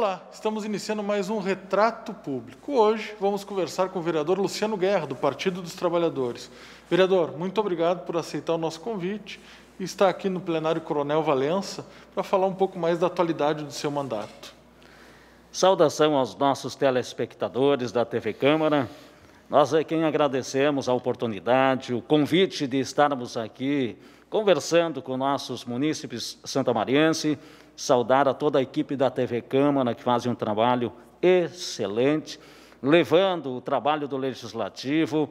Olá, estamos iniciando mais um Retrato Público. Hoje vamos conversar com o vereador Luciano Guerra, do Partido dos Trabalhadores. Vereador, muito obrigado por aceitar o nosso convite e estar aqui no plenário Coronel Valença para falar um pouco mais da atualidade do seu mandato. Saudação aos nossos telespectadores da TV Câmara. Nós é quem agradecemos a oportunidade, o convite de estarmos aqui conversando com nossos munícipes santamarienses saudar a toda a equipe da TV Câmara, que fazem um trabalho excelente, levando o trabalho do Legislativo,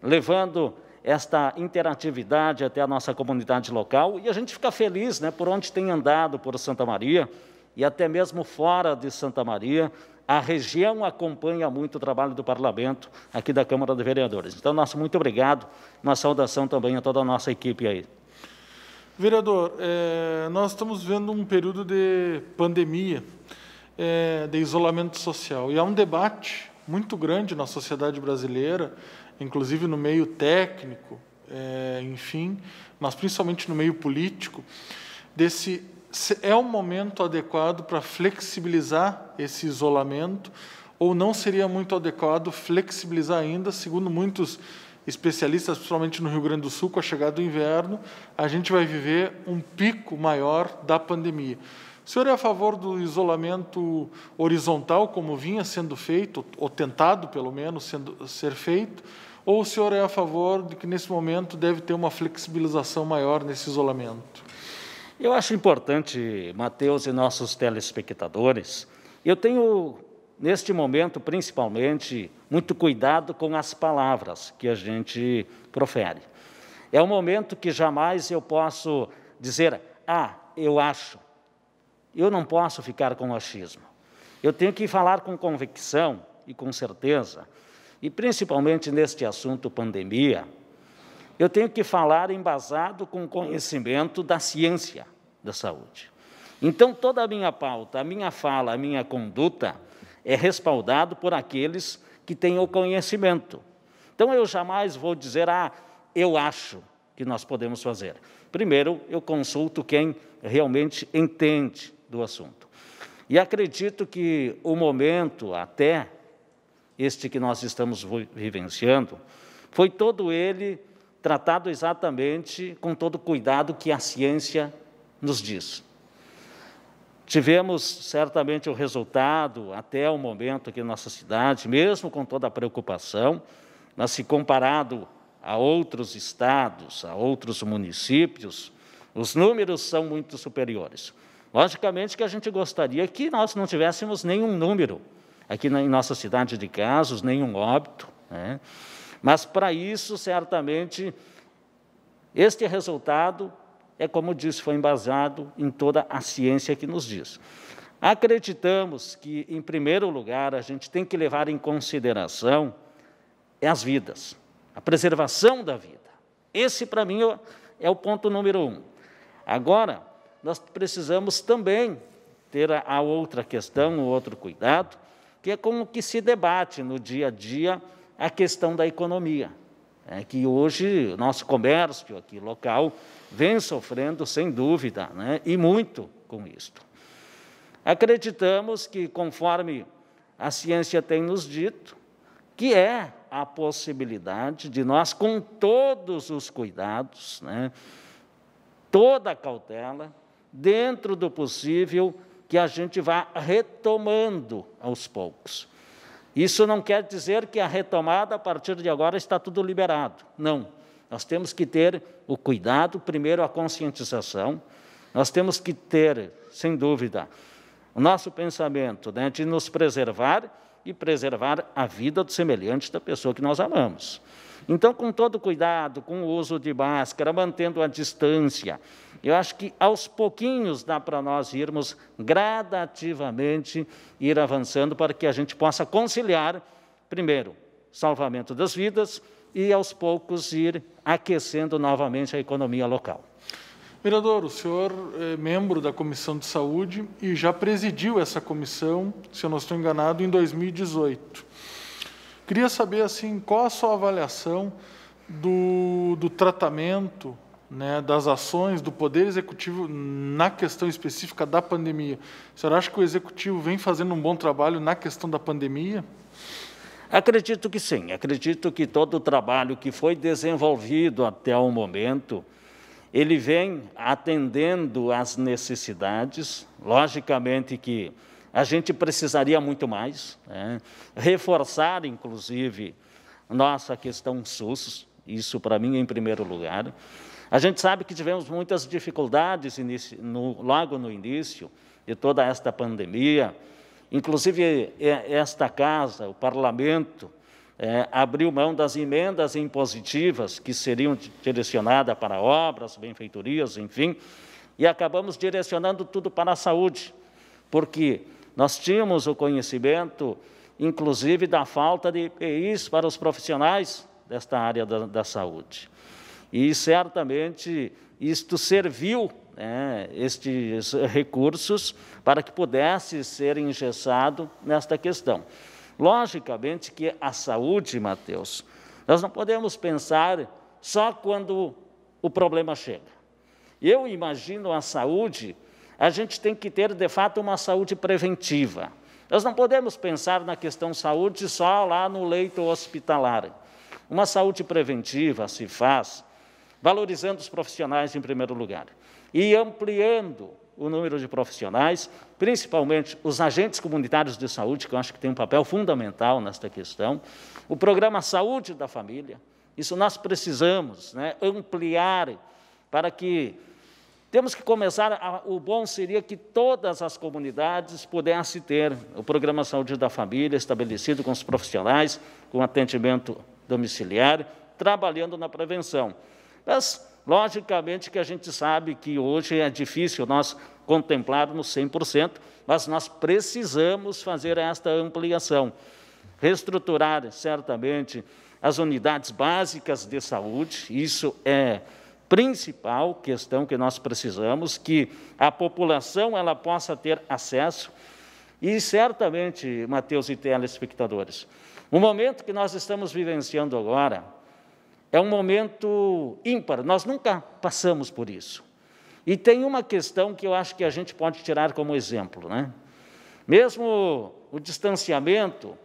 levando esta interatividade até a nossa comunidade local e a gente fica feliz né, por onde tem andado por Santa Maria e até mesmo fora de Santa Maria. A região acompanha muito o trabalho do Parlamento aqui da Câmara de Vereadores. Então, nosso muito obrigado, uma saudação também a toda a nossa equipe aí. Vereador, é, nós estamos vendo um período de pandemia, é, de isolamento social, e há um debate muito grande na sociedade brasileira, inclusive no meio técnico, é, enfim, mas principalmente no meio político, desse é o momento adequado para flexibilizar esse isolamento ou não seria muito adequado flexibilizar ainda, segundo muitos especialistas, principalmente no Rio Grande do Sul, com a chegada do inverno, a gente vai viver um pico maior da pandemia. O senhor é a favor do isolamento horizontal, como vinha sendo feito, ou tentado, pelo menos, sendo, ser feito, ou o senhor é a favor de que, nesse momento, deve ter uma flexibilização maior nesse isolamento? Eu acho importante, Matheus e nossos telespectadores, eu tenho neste momento, principalmente, muito cuidado com as palavras que a gente profere. É um momento que jamais eu posso dizer, ah, eu acho. Eu não posso ficar com o achismo. Eu tenho que falar com convicção e com certeza. E principalmente neste assunto pandemia, eu tenho que falar embasado com conhecimento da ciência da saúde. Então, toda a minha pauta, a minha fala, a minha conduta, é respaldado por aqueles que têm o conhecimento. Então eu jamais vou dizer, ah, eu acho que nós podemos fazer. Primeiro, eu consulto quem realmente entende do assunto. E acredito que o momento, até este que nós estamos vivenciando, foi todo ele tratado exatamente com todo o cuidado que a ciência nos diz. Tivemos certamente o resultado, até o momento aqui na nossa cidade, mesmo com toda a preocupação, mas se comparado a outros estados, a outros municípios, os números são muito superiores. Logicamente que a gente gostaria que nós não tivéssemos nenhum número aqui na, em nossa cidade de casos, nenhum óbito, né? mas para isso, certamente, este resultado é como disse, foi embasado em toda a ciência que nos diz. Acreditamos que, em primeiro lugar, a gente tem que levar em consideração as vidas, a preservação da vida. Esse, para mim, é o ponto número um. Agora, nós precisamos também ter a, outra questão, o outro cuidado, que é como que se debate no dia a dia a questão da economia. É que hoje o nosso comércio aqui local vem sofrendo, sem dúvida, né? e muito com isto. Acreditamos que, conforme a ciência tem nos dito, que é a possibilidade de nós, com todos os cuidados, né, toda a cautela, dentro do possível, que a gente vá retomando aos poucos. Isso não quer dizer que a retomada, a partir de agora, está tudo liberado. Não. Nós temos que ter o cuidado, primeiro a conscientização, nós temos que ter, sem dúvida, o nosso pensamento né, de nos preservar e preservar a vida do semelhante da pessoa que nós amamos. Então, com todo cuidado, com o uso de máscara, mantendo a distância, eu acho que aos pouquinhos dá para nós irmos gradativamente ir avançando para que a gente possa conciliar, primeiro, salvamento das vidas, e aos poucos ir aquecendo novamente a economia local. Vereador, o senhor é membro da Comissão de Saúde e já presidiu essa comissão, se eu não estou enganado, em 2018. Queria saber, assim, qual a sua avaliação do, do tratamento né, das ações do Poder Executivo na questão específica da pandemia. O senhor acha que o Executivo vem fazendo um bom trabalho na questão da pandemia? Acredito que sim, acredito que todo o trabalho que foi desenvolvido até o momento, ele vem atendendo às necessidades, logicamente que a gente precisaria muito mais, né? reforçar, inclusive, nossa questão SUS, isso para mim em primeiro lugar. A gente sabe que tivemos muitas dificuldades no, logo no início de toda esta pandemia, Inclusive, esta casa, o parlamento, é, abriu mão das emendas impositivas que seriam direcionadas para obras, benfeitorias, enfim, e acabamos direcionando tudo para a saúde, porque nós tínhamos o conhecimento, inclusive, da falta de EPIs para os profissionais desta área da, da saúde. E certamente isto serviu né, estes recursos para que pudesse ser engessado nesta questão. Logicamente que a saúde, Mateus, nós não podemos pensar só quando o problema chega. Eu imagino a saúde, a gente tem que ter de fato uma saúde preventiva. Nós não podemos pensar na questão saúde só lá no leito hospitalar. Uma saúde preventiva se faz valorizando os profissionais em primeiro lugar e ampliando o número de profissionais, principalmente os agentes comunitários de saúde, que eu acho que tem um papel fundamental nesta questão, o programa Saúde da Família. Isso nós precisamos né, ampliar para que temos que começar. A, o bom seria que todas as comunidades pudessem ter o programa Saúde da Família estabelecido com os profissionais, com atendimento domiciliar, trabalhando na prevenção. Mas Logicamente que a gente sabe que hoje é difícil nós contemplarmos 100%, mas nós precisamos fazer esta ampliação. Reestruturar, certamente, as unidades básicas de saúde, isso é principal questão que nós precisamos, que a população ela possa ter acesso. E certamente, Mateus e telespectadores, o momento que nós estamos vivenciando agora, é um momento ímpar, nós nunca passamos por isso. E tem uma questão que eu acho que a gente pode tirar como exemplo, né? Mesmo o distanciamento,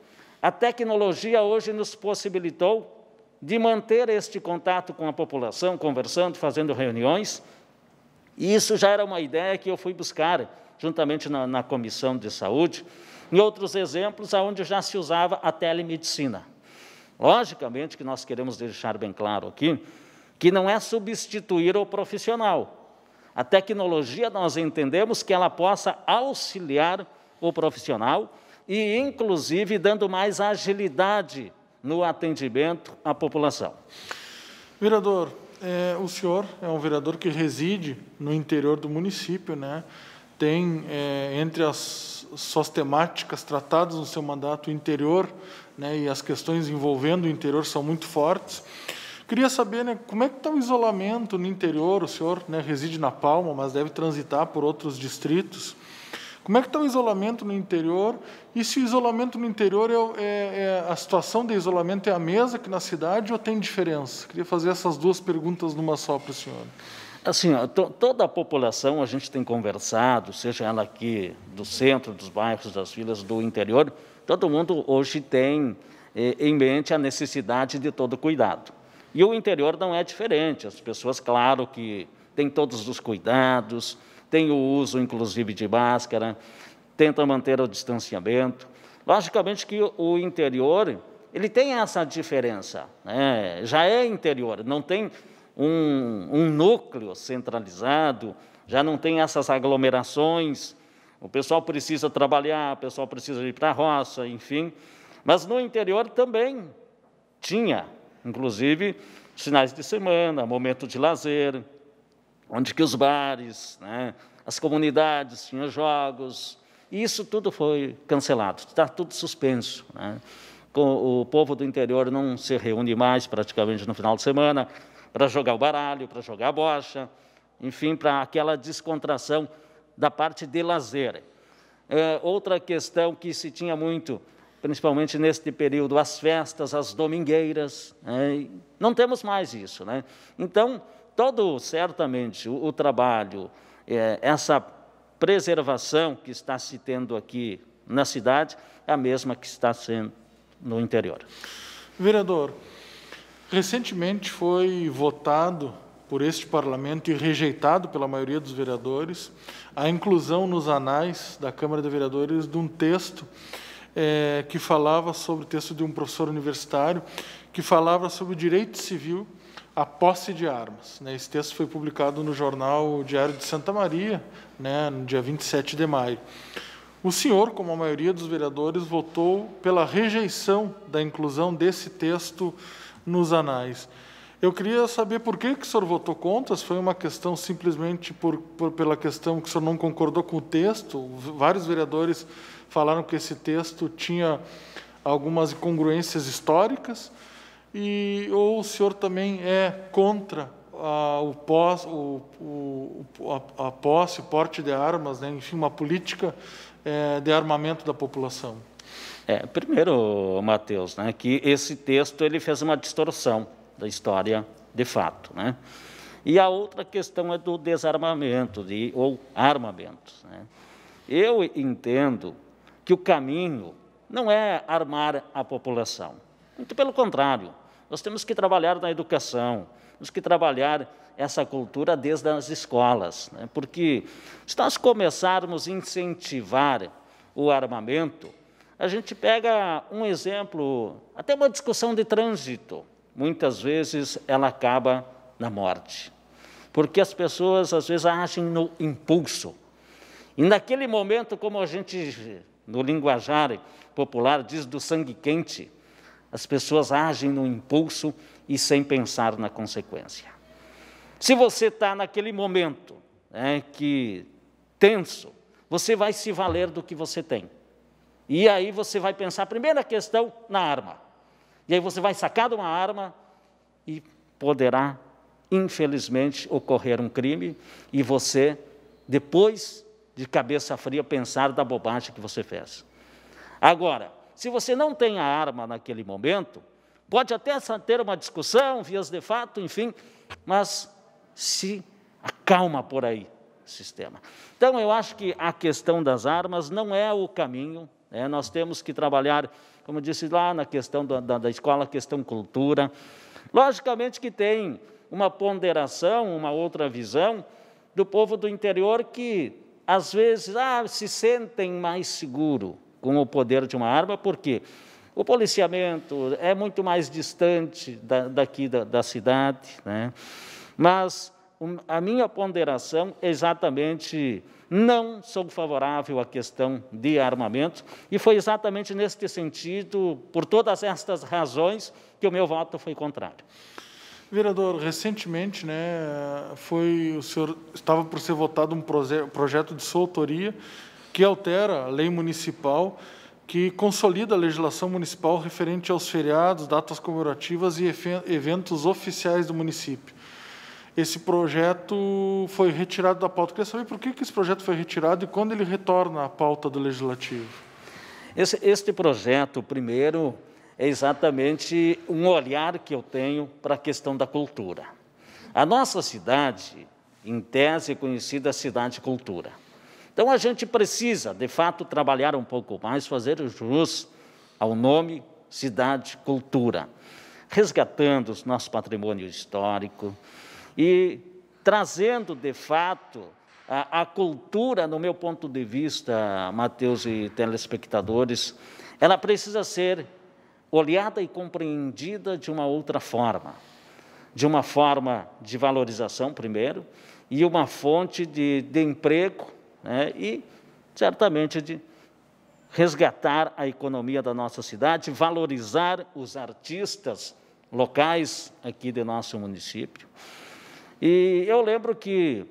a tecnologia hoje nos possibilitou de manter este contato com a população, conversando, fazendo reuniões. E isso já era uma ideia que eu fui buscar juntamente na, na comissão de saúde. Em outros exemplos, aonde já se usava a telemedicina. Logicamente que nós queremos deixar bem claro aqui que não é substituir o profissional. A tecnologia nós entendemos que ela possa auxiliar o profissional e, inclusive, dando mais agilidade no atendimento à população. Vereador, é, o senhor é um vereador que reside no interior do município, né? tem é, entre as suas temáticas tratadas no seu mandato interior, né, e as questões envolvendo o interior são muito fortes. Queria saber né, como é que está o isolamento no interior. O senhor né, reside na Palma, mas deve transitar por outros distritos. Como é que está o isolamento no interior? E se o isolamento no interior é, é, é, a situação de isolamento é a mesma que na cidade ou tem diferença? Queria fazer essas duas perguntas numa só para o senhor. Assim, ó, to, toda a população a gente tem conversado, seja ela aqui do centro, dos bairros, das vilas, do interior, Todo mundo hoje tem eh, em mente a necessidade de todo cuidado. E o interior não é diferente. As pessoas, claro, que têm todos os cuidados, têm o uso, inclusive, de máscara, tentam manter o distanciamento. Logicamente que o interior ele tem essa diferença, né? já é interior, não tem um, um núcleo centralizado, já não tem essas aglomerações o pessoal precisa trabalhar, o pessoal precisa ir para a roça, enfim. Mas no interior também tinha, inclusive, sinais de semana, momento de lazer, onde que os bares, né, as comunidades tinham jogos. E isso tudo foi cancelado, está tudo suspenso. Né? O povo do interior não se reúne mais praticamente no final de semana para jogar o baralho, para jogar a bocha, enfim, para aquela descontração da parte de lazer. É, outra questão que se tinha muito, principalmente neste período, as festas, as domingueiras. Né, não temos mais isso. Né? Então, todo certamente o, o trabalho, é, essa preservação que está se tendo aqui na cidade, é a mesma que está sendo no interior. Vereador, recentemente foi votado por este parlamento e rejeitado pela maioria dos vereadores, a inclusão nos anais da Câmara de Vereadores de um texto é, que falava sobre o texto de um professor universitário, que falava sobre o direito civil à posse de armas. Né? Esse texto foi publicado no jornal Diário de Santa Maria, né, no dia 27 de maio. O senhor, como a maioria dos vereadores, votou pela rejeição da inclusão desse texto nos anais. Eu queria saber por que, que o senhor votou contra, se foi uma questão simplesmente por, por, pela questão que o senhor não concordou com o texto. Vários vereadores falaram que esse texto tinha algumas incongruências históricas, e, ou o senhor também é contra a, o pós, o, o, a, a posse, o porte de armas, né? enfim, uma política é, de armamento da população. É, primeiro, Matheus, né, que esse texto ele fez uma distorção da história de fato. Né? E a outra questão é do desarmamento de, ou armamento. Né? Eu entendo que o caminho não é armar a população. Muito pelo contrário, nós temos que trabalhar na educação, temos que trabalhar essa cultura desde as escolas, né? porque se nós começarmos a incentivar o armamento, a gente pega um exemplo, até uma discussão de trânsito muitas vezes ela acaba na morte. Porque as pessoas às vezes agem no impulso. E naquele momento, como a gente no linguajar popular diz do sangue quente, as pessoas agem no impulso e sem pensar na consequência. Se você está naquele momento né, que tenso, você vai se valer do que você tem. E aí você vai pensar, primeira questão, na arma. E aí você vai sacar de uma arma e poderá, infelizmente, ocorrer um crime e você, depois de cabeça fria, pensar da bobagem que você fez. Agora, se você não tem a arma naquele momento, pode até ter uma discussão, vias de fato, enfim, mas se acalma por aí o sistema. Então, eu acho que a questão das armas não é o caminho, né? nós temos que trabalhar como disse lá na questão da, da, da escola, questão cultura. Logicamente que tem uma ponderação, uma outra visão do povo do interior que às vezes ah, se sentem mais seguro com o poder de uma arma, porque o policiamento é muito mais distante da, daqui da, da cidade, né? mas a minha ponderação é exatamente não sou favorável à questão de armamento e foi exatamente neste sentido, por todas estas razões, que o meu voto foi contrário. Vereador, recentemente, né, foi o senhor estava por ser votado um projeto de sua autoria que altera a lei municipal que consolida a legislação municipal referente aos feriados, datas comemorativas e eventos oficiais do município esse projeto foi retirado da pauta. Eu queria saber por que, esse projeto foi retirado e quando ele retorna à pauta do Legislativo. Esse, este projeto, primeiro, é exatamente um olhar que eu tenho para a questão da cultura. A nossa cidade, em tese, é conhecida cidade cultura. Então, a gente precisa, de fato, trabalhar um pouco mais, fazer jus ao nome cidade cultura, resgatando os nosso patrimônio histórico, e trazendo de fato a, a cultura, no meu ponto de vista, Mateus e telespectadores, ela precisa ser olhada e compreendida de uma outra forma. De uma forma de valorização, primeiro, e uma fonte de, de emprego, né, e certamente de resgatar a economia da nossa cidade, valorizar os artistas locais aqui do nosso município. E eu lembro que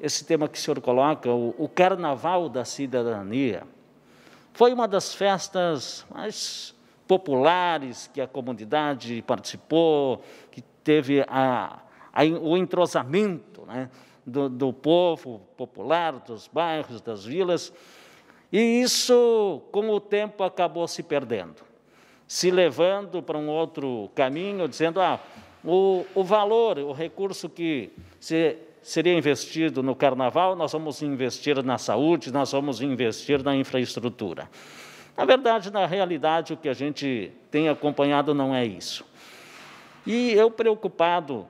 esse tema que o senhor coloca, o, o Carnaval da Cidadania, foi uma das festas mais populares que a comunidade participou, que teve a, a, o entrosamento né, do, do povo popular, dos bairros, das vilas. E isso, com o tempo, acabou se perdendo, se levando para um outro caminho, dizendo: ah, o, o valor, o recurso que se, seria investido no carnaval, nós vamos investir na saúde, nós vamos investir na infraestrutura. Na verdade, na realidade, o que a gente tem acompanhado não é isso. E eu preocupado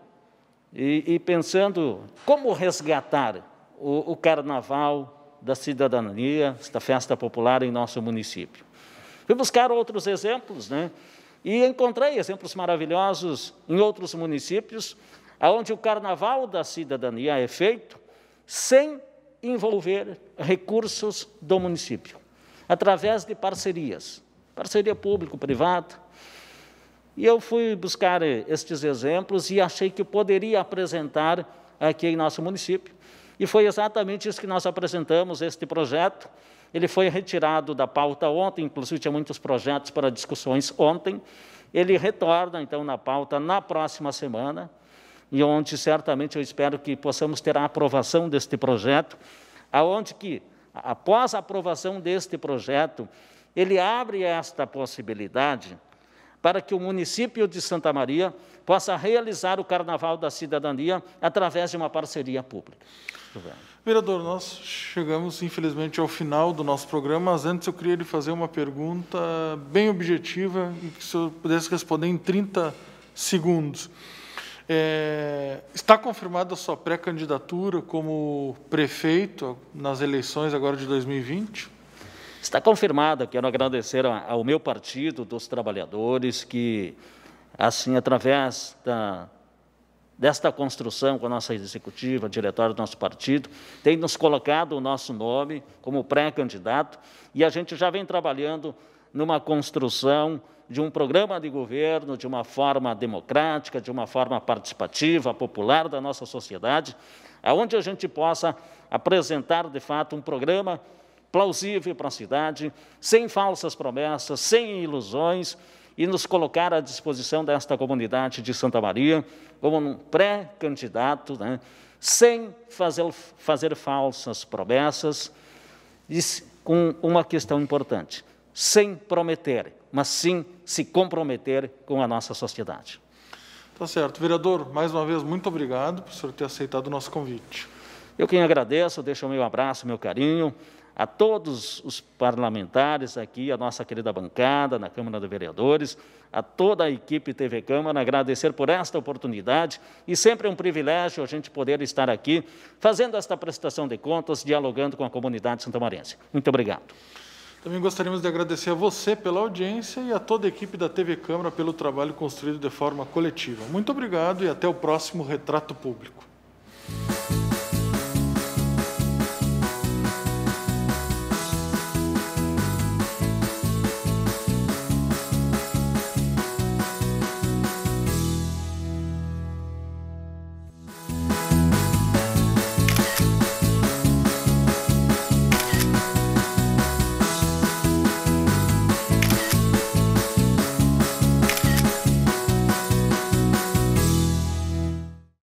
e, e pensando como resgatar o, o carnaval da cidadania, esta festa popular em nosso município. Fui buscar outros exemplos, né? E encontrei exemplos maravilhosos em outros municípios, onde o carnaval da cidadania é feito sem envolver recursos do município, através de parcerias, parceria público-privada. E eu fui buscar estes exemplos e achei que poderia apresentar aqui em nosso município. E foi exatamente isso que nós apresentamos, este projeto, ele foi retirado da pauta ontem, inclusive tinha muitos projetos para discussões ontem. Ele retorna, então, na pauta na próxima semana, e onde certamente eu espero que possamos ter a aprovação deste projeto, aonde que, após a aprovação deste projeto, ele abre esta possibilidade para que o município de Santa Maria possa realizar o Carnaval da Cidadania através de uma parceria pública. Vereador, nós chegamos, infelizmente, ao final do nosso programa, mas antes eu queria lhe fazer uma pergunta bem objetiva e que o senhor pudesse responder em 30 segundos. É, está confirmada a sua pré-candidatura como prefeito nas eleições agora de 2020? Está confirmada, quero agradecer ao meu partido, dos trabalhadores, que, assim, através da, desta construção com a nossa executiva, diretório do nosso partido, tem nos colocado o nosso nome como pré-candidato e a gente já vem trabalhando numa construção de um programa de governo de uma forma democrática, de uma forma participativa, popular da nossa sociedade, aonde a gente possa apresentar de fato um programa plausível para a cidade, sem falsas promessas, sem ilusões, e nos colocar à disposição desta comunidade de Santa Maria como um pré-candidato, né, sem fazer, fazer falsas promessas, e com uma questão importante, sem prometer, mas sim se comprometer com a nossa sociedade. Tá certo. Vereador, mais uma vez, muito obrigado por o senhor ter aceitado o nosso convite. Eu quem agradeço, deixo o meu abraço, meu carinho a todos os parlamentares aqui, a nossa querida bancada na Câmara de Vereadores, a toda a equipe TV Câmara, agradecer por esta oportunidade e sempre é um privilégio a gente poder estar aqui fazendo esta prestação de contas, dialogando com a comunidade santamarense. Muito obrigado. Também gostaríamos de agradecer a você pela audiência e a toda a equipe da TV Câmara pelo trabalho construído de forma coletiva. Muito obrigado e até o próximo Retrato Público.